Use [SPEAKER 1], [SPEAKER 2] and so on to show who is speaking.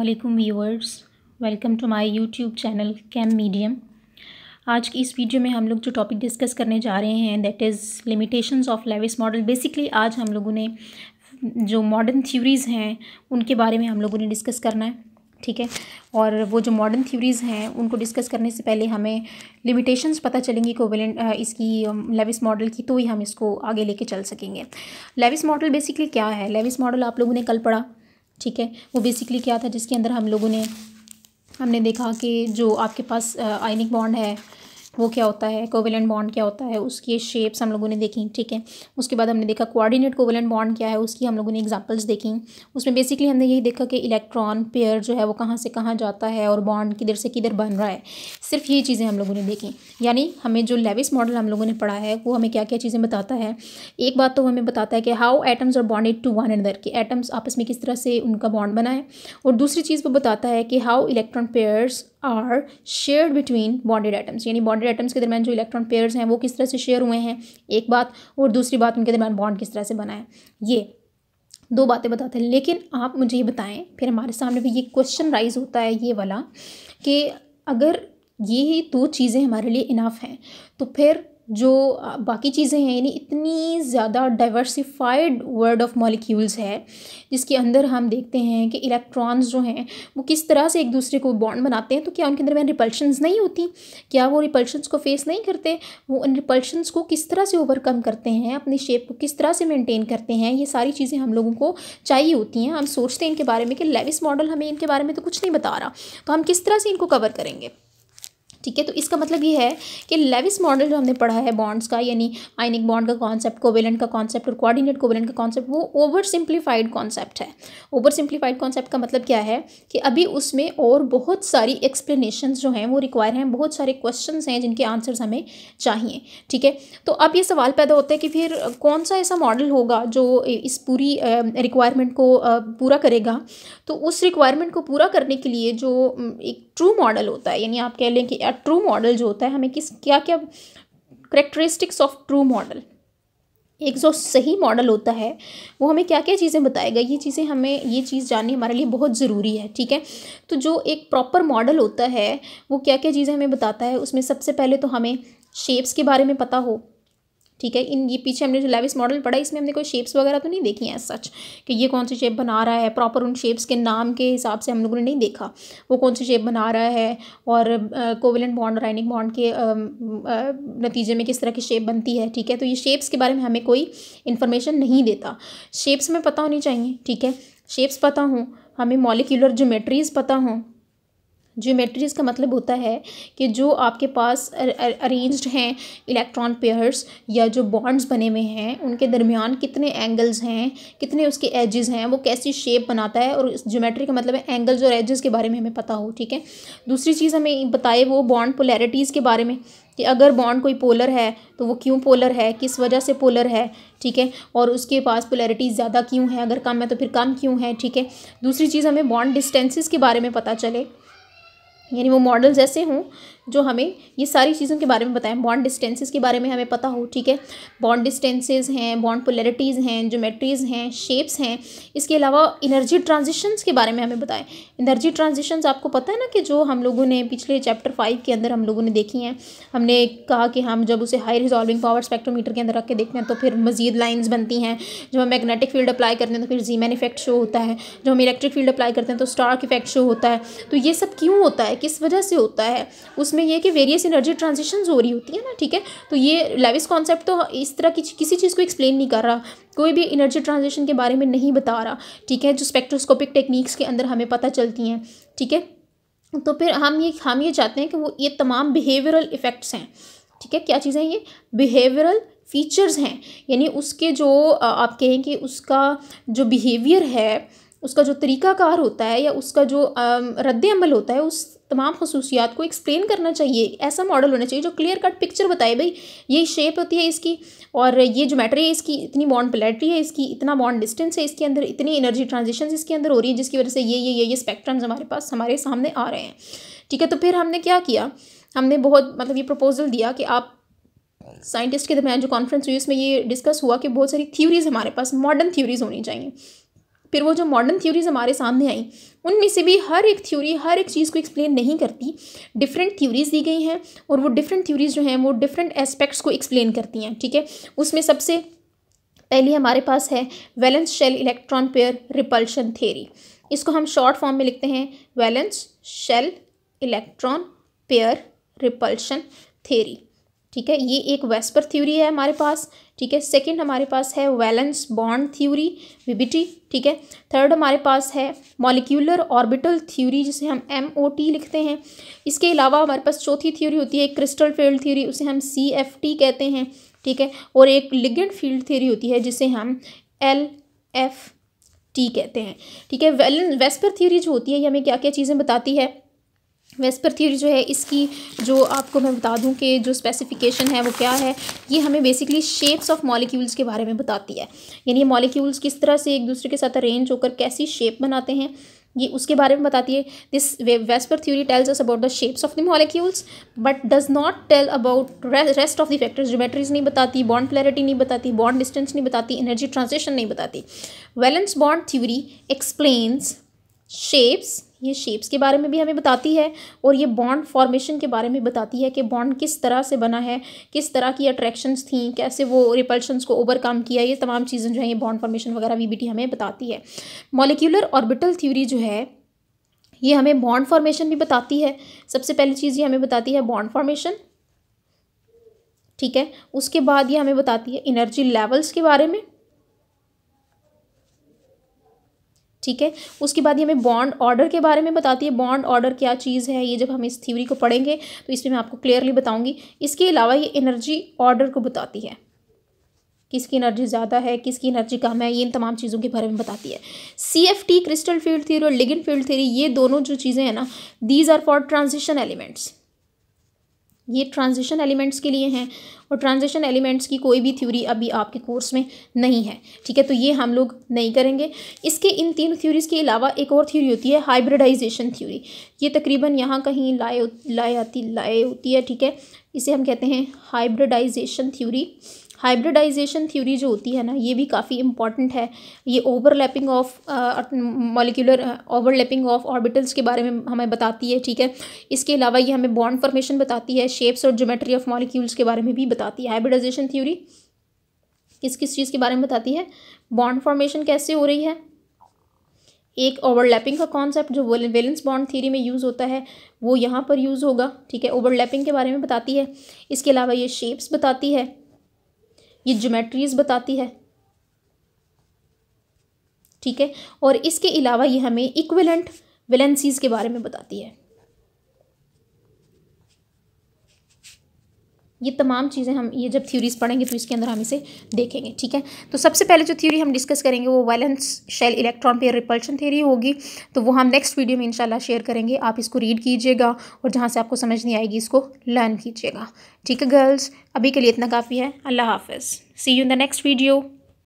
[SPEAKER 1] वालेकुम viewers welcome to my YouTube channel chem medium आज की इस वीडियो में हम लोग जो टॉपिक डिस्कस करने जा रहे हैं that is limitations of Lewis model basically आज हम लोगों ने जो मॉडर्न थ्योरीज़ हैं उनके बारे में हम लोगों ने डिस्कस करना है ठीक है और वो जो मॉडर्न थ्योरीज़ हैं उनको डिस्कस करने से पहले हमें लिमिटेशंस पता चलेंगी कोवेलेंट इसकी लेविस मॉडल की तो ही हम इसको आगे लेके चल सकेंगे लेविस मॉडल बेसिकली क्या है लेविस मॉडल आप लोगों ने कल पढ़ा ठीक है वो बेसिकली क्या था जिसके अंदर हम लोगों ने हमने देखा कि जो आपके पास आयनिक बॉन्ड है वो क्या होता है कोवेलेंट बॉन्ड क्या होता है उसकी शेप्स हम लोगों ने देखी ठीक है उसके बाद हमने देखा कोऑर्डिनेट कोवेलेंट बॉन्ड क्या है उसकी हम लोगों ने एग्जांपल्स देखी उसमें बेसिकली हमने यही देखा कि इलेक्ट्रॉन पेयर जो है वो कहाँ से कहाँ जाता है और बॉन्ड किधर से किधर बन रहा है सिर्फ ये चीज़ें हम लोगों ने देखी यानी हमें जो लेविस मॉडल हम लोगों ने पढ़ा है वो हमें क्या क्या चीज़ें बताता है एक बात तो हमें बताता है कि how atoms are bonded to one another कि एटम्स आपस में किस तरह से उनका बॉन्ड बनाए और दूसरी चीज़ वो बताता है कि how electron pairs are share between bonded atoms यानी बॉन्डेड आइटम्स के दरमियान जो इलेक्ट्रॉन पेयर्स हैं वो किस तरह से शेयर हुए हैं एक बात और दूसरी बात उनके दरमियान बॉन्ड किस तरह से बनाए ये दो बातें बताते हैं लेकिन आप मुझे ये बताएं फिर हमारे सामने भी ये क्वेश्चन राइज होता है ये वाला कि अगर ये दो चीज़ें हमारे लिए इनाफ हैं तो फिर जो बाकी चीज़ें हैं यानी इतनी ज़्यादा डाइवर्सिफाइड वर्ल्ड ऑफ मॉलिक्यूल्स है जिसके अंदर हम देखते हैं कि इलेक्ट्रॉन्स जो हैं वो किस तरह से एक दूसरे को बॉन्ड बनाते हैं तो क्या उनके दरमियान रिपल्शंस नहीं होती क्या वो रिपल्शंस को फेस नहीं करते वो उन रिपल्शंस को किस तरह से ओवरकम करते हैं अपनी शेप को किस तरह से मेनटेन करते हैं ये सारी चीज़ें हम लोगों को चाहिए होती हैं हम सोचते हैं इनके बारे में कि लेविस मॉडल हमें इनके बारे में तो कुछ नहीं बता रहा तो हम किस तरह से इनको कवर करेंगे ठीक है तो इसका मतलब ये है कि लेविस मॉडल जो हमने पढ़ा है बॉन्ड्स का यानी आइनिक बॉन्ड का कॉन्सेप्ट कोवेलेंट का कॉन्सेप्ट और कोऑर्डिनेट कोवेलेंट का कॉन्सेप्ट वो ओवर सिंप्लीफाइड कॉन्सेप्ट है ओवर सिंप्लीफाइड कॉन्सेप्ट का मतलब क्या है कि अभी उसमें और बहुत सारी एक्सप्लेनेशन जो हैं वो रिक्वायर हैं बहुत सारे क्वेश्चन हैं जिनके आंसर्स हमें चाहिए ठीक है तो अब ये सवाल पैदा होता है कि फिर कौन सा ऐसा मॉडल होगा जो इस पूरी रिक्वायरमेंट को पूरा करेगा तो उस रिक्वायरमेंट को पूरा करने के लिए जो एक ट्रू मॉडल होता है यानी आप कह लें कि ट्रू मॉडल जो होता है हमें किस क्या क्या करेक्टरिस्टिक्स ऑफ ट्रू मॉडल एक जो सही मॉडल होता है वो हमें क्या क्या चीज़ें बताएगा ये चीज़ें हमें ये चीज़ जाननी हमारे लिए बहुत ज़रूरी है ठीक है तो जो एक प्रॉपर मॉडल होता है वो क्या क्या चीज़ें हमें बताता है उसमें सबसे पहले तो हमें शेप्स के बारे में पता हो ठीक है इन ये पीछे हमने जो लेविस मॉडल पढ़ा इसमें हमने कोई शेप्स वगैरह तो नहीं देखी हैं सच कि ये कौन सी शेप बना रहा है प्रॉपर उन शेप्स के नाम के हिसाब से हम लोगों ने नहीं देखा वो कौन सी शेप बना रहा है और कोविलेंट बॉन्ड राइनिक बॉन्ड के नतीजे में किस तरह की शेप बनती है ठीक है तो ये शेप्स के बारे में हमें कोई इन्फॉर्मेशन नहीं देता शेप्स हमें पता होनी चाहिए ठीक है शेप्स पता हों हमें मॉलिक्यूलर जोमेट्रीज़ पता हों ज्योमेट्री इसका मतलब होता है कि जो आपके पास अरेंज्ड हैं इलेक्ट्रॉन पेयर्स या जो बॉन्ड्स बने हुए हैं उनके दरमियान कितने एंगल्स हैं कितने उसके एजेस हैं वो कैसी शेप बनाता है और ज्योमेट्री का मतलब है एंगल्स और एजेस के बारे में हमें पता हो ठीक है दूसरी चीज़ हमें बताए वो बॉन्ड पोलैरिटीज़ के बारे में कि अगर बॉन्ड कोई पोलर है तो वो क्यों पोलर है किस वजह से पोलर है ठीक है और उसके पास पोलैरिटी ज़्यादा क्यों है अगर कम है तो फिर कम क्यों है ठीक है दूसरी चीज़ हमें बॉन्ड डिस्टेंसेस के बारे में पता चले यानी वो मॉडल्स ऐसे हों जो हमें ये सारी चीज़ों के बारे में बताएं बॉन्ड डिस्टेंसेस के बारे में हमें पता हो ठीक है बॉन्ड डिस्टेंसेस हैं बॉन्ड पोलरिटीज़ हैं जोमेट्रीज़ हैं शेप्स हैं इसके अलावा इनर्जी ट्रांजिशंस के बारे में हमें बताएं इनर्जी ट्रांजिशंस आपको पता है ना कि जो हम लोगों ने पिछले चैप्टर फाइव के अंदर हम लोगों ने देखी हैं हमने कहा कि हम जब उसे हाई रिजॉल्विंग पावर स्पेक्ट्रोमीटर के अंदर रख के देखते हैं तो फिर मजीद लाइन्स बनती हैं जब हम मैग्नेटिक फील्ड अप्लाई करते हैं तो फिर जीमैन इफेक्ट शो होता है जब हम इलेक्ट्रिक फील्ड अप्लाई करते हैं तो स्टार्क इफेक्ट शो होता है तो ये सब क्यों होता है किस वजह से होता है उसमें यह कि वेरियस एनर्जी ट्रांजिशन हो रही होती है ना ठीक है तो ये लेविस कॉन्सेप्ट तो इस तरह की किसी चीज़ को एक्सप्लेन नहीं कर रहा कोई भी एनर्जी ट्रांजिशन के बारे में नहीं बता रहा ठीक है जो स्पेक्ट्रोस्कोपिक टेक्निक्स के अंदर हमें पता चलती हैं ठीक है तो फिर हम ये हम ये चाहते हैं कि वो ये तमाम बिहेवियरल इफ़ेक्ट्स हैं ठीक है क्या चीज़ें ये बिहेवियरल फीचर्स हैं यानी उसके जो आप कहें कि उसका जो बिहेवियर है उसका जो तरीक़ाकार होता है या उसका जो रद्द अमल होता है उस तमाम खसूसियात को एक्सप्लेन करना चाहिए ऐसा मॉडल होना चाहिए जो क्लियर कट पिक्चर बताए भाई ये शेप होती है इसकी और ये जो मैटर है इसकी इतनी बॉन्ड प्लेटरी है इसकी इतना बॉन्ड डिस्टेंस है इसके अंदर इतनी एनर्जी ट्रांजिशन इसके अंदर हो रही है जिसकी वजह से ये ये ये ये स्पेक्ट्रम्स हमारे पास हमारे सामने आ रहे हैं ठीक है तो फिर हमने क्या किया हमने बहुत मतलब ये प्रपोजल दिया कि आप साइंटिस्ट के दरमियान जो कॉन्फ्रेंस हुई उसमें ये डिस्कस हुआ कि बहुत सारी थ्योरीज़ हमारे पास मॉडर्न थ्योरीज़ होनी चाहिए फिर वो जो मॉडर्न थ्योरीज हमारे सामने आई उनमें से भी हर एक थ्योरी हर एक चीज़ को एक्सप्लेन नहीं करती डिफरेंट थ्योरीज़ दी गई हैं और वो डिफरेंट थ्योरीज़ जो हैं वो डिफरेंट एस्पेक्ट्स को एक्सप्लेन करती हैं ठीक है उसमें सबसे पहली हमारे पास है valence shell electron pair repulsion theory इसको हम शॉर्ट फॉर्म में लिखते हैं valence shell electron pair repulsion theory ठीक है ये एक वेस्पर थ्योरी है हमारे पास ठीक है सेकंड हमारे पास है वैलेंस बॉन्ड थ्योरी विबिटी ठीक है थर्ड हमारे पास है मॉलिक्यूलर ऑर्बिटल थ्योरी जिसे हम एम ओ टी लिखते हैं इसके अलावा हमारे पास चौथी थ्योरी होती है क्रिस्टल फील्ड थ्योरी उसे हम सी एफ टी कहते हैं ठीक है और एक लिगेंड फील्ड थ्योरी होती है जिसे हम एल एफ टी कहते हैं ठीक है वेलन वेस्पर थ्योरी जो होती है ये हमें क्या क्या चीज़ें बताती है वेस्पर थ्योरी जो है इसकी जो आपको मैं बता दूं कि जो स्पेसिफिकेशन है वो क्या है ये हमें बेसिकली शेप्स ऑफ मॉलिक्यूल्स के बारे में बताती है यानी मॉलिक्यूल्स किस तरह से एक दूसरे के साथ अरेंज होकर कैसी शेप बनाते हैं ये उसके बारे में बताती है this VSEPR theory tells us about the shapes of the molecules but does not tell about rest of the factors geometries नहीं बताती बॉन्ड क्लैरिटी नहीं बताती बॉन्ड डिस्टेंस नहीं बताती एनर्जी ट्रांजिशन नहीं बताती valence bond theory explains shapes ये shapes के बारे में भी हमें बताती है और ये बॉन्ड फॉर्मेशन के बारे में बताती है कि बॉन्ड किस तरह से बना है किस तरह की अट्रैक्शंस थी कैसे वो रिपल्शंस को ओवरकम किया ये तमाम चीज़ें जो है ये बॉन्ड फॉर्मेशन वगैरह वी हमें बताती है मोलिकुलर ऑर्बिटल थ्योरी जो है ये हमें बॉन्ड फॉर्मेशन भी बताती है सबसे पहली चीज़ ये हमें बताती है बॉन्ड फॉर्मेशन ठीक है उसके बाद ये हमें बताती है एनर्जी लेवल्स के बारे में ठीक है उसके बाद ये हमें बॉन्ड ऑर्डर के बारे में बताती है बॉन्ड ऑर्डर क्या चीज़ है ये जब हम इस थ्योरी को पढ़ेंगे तो इसमें मैं आपको क्लियरली बताऊंगी इसके अलावा ये एनर्जी ऑर्डर को बताती है किसकी एनर्जी ज़्यादा है किसकी एनर्जी कम है ये इन तमाम चीज़ों के बारे में बताती है C F T crystal field theory और लिगिन फील्ड थ्योरी ये दोनों जो चीज़ें हैं ना these are for transition elements ये ट्रांजिशन एलिमेंट्स के लिए हैं और ट्रांजिशन एलिमेंट्स की कोई भी थ्योरी अभी आपके कोर्स में नहीं है ठीक है तो ये हम लोग नहीं करेंगे इसके इन तीन थ्योरीज़ के अलावा एक और थ्योरी होती है हाइब्रिडाइजेशन थ्योरी ये तकरीबन यहाँ कहीं लाए लाए आती लाए होती है ठीक है इसे हम कहते हैं हाइब्रिडाइजेशन थ्योरी हाइब्रिडाइजेशन थ्योरी जो होती है ना ये भी काफ़ी इंपॉर्टेंट है ये overlapping of molecular overlapping of orbitals के बारे में हमें बताती है ठीक है इसके अलावा ये हमें बॉन्ड फॉर्मेशन बताती है शेप्स और ज्योमेट्री ऑफ मॉलिक्यूल्स के बारे में भी बता बताती है हाइब्रिडाइजेशन थ्योरी किस किस चीज़ के बारे में बताती है बॉन्ड फॉर्मेशन कैसे हो रही है एक ओवरलैपिंग का कॉन्सेप्ट जो वेलेंस बॉन्ड थ्योरी में यूज़ होता है वो यहाँ पर यूज़ होगा ठीक है ओवरलैपिंग के बारे में बताती है इसके अलावा ये शेप्स बताती है ये जोमेट्रीज बताती है ठीक है और इसके अलावा ये हमें इक्विलेंट वेलेंसीज के बारे में बताती है ये तमाम चीज़ें हम ये जब थ्योरीज पढ़ेंगे तो इसके अंदर हम इसे देखेंगे ठीक है तो सबसे पहले जो थ्योरी हम डिस्कस करेंगे वो valence shell electron pair repulsion theory होगी तो वो हम नेक्स्ट वीडियो में इंशाल्लाह शेयर करेंगे आप इसको रीड कीजिएगा और जहाँ से आपको समझ नहीं आएगी इसको लर्न कीजिएगा ठीक है गर्ल्स अभी के लिए इतना काफ़ी है अल्लाह हाफ see you in the next video